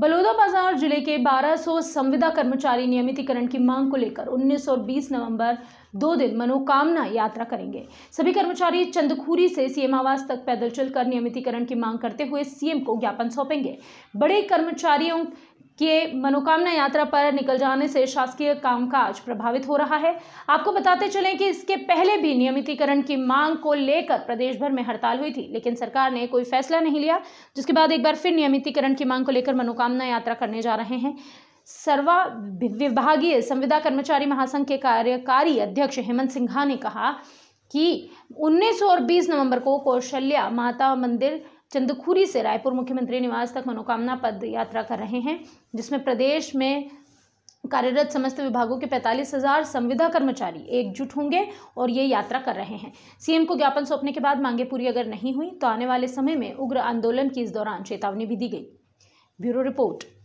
बलौदाबाजार जिले के 1200 संविदा कर्मचारी नियमितीकरण की मांग को लेकर 19 और 20 नवंबर दो दिन मनोकामना यात्रा करेंगे सभी कर्मचारी चंदखूरी से सीएम आवास तक पैदल चलकर नियमितीकरण की मांग करते हुए सीएम को ज्ञापन सौंपेंगे बड़े कर्मचारियों के मनोकामना यात्रा पर निकल जाने से शासकीय कामकाज प्रभावित हो रहा है आपको बताते चलें कि इसके पहले भी नियमितीकरण की मांग को लेकर प्रदेश भर में हड़ताल हुई थी लेकिन सरकार ने कोई फैसला नहीं लिया जिसके बाद एक बार फिर नियमितीकरण की मांग को लेकर मनोकामना यात्रा करने जा रहे हैं सर्वा विभागीय संविदा कर्मचारी महासंघ के कार्यकारी अध्यक्ष हेमंत सिन्हा ने कहा कि 19 और 20 नवंबर को कौशल्या माता मंदिर चंदखुरी से रायपुर मुख्यमंत्री निवास तक मनोकामना पद यात्रा कर रहे हैं जिसमें प्रदेश में कार्यरत समस्त विभागों के पैंतालीस हजार संविदा कर्मचारी एकजुट होंगे और ये यात्रा कर रहे हैं सीएम को ज्ञापन सौंपने के बाद मांगे पूरी अगर नहीं हुई तो आने वाले समय में उग्र आंदोलन की इस दौरान चेतावनी भी दी गई ब्यूरो रिपोर्ट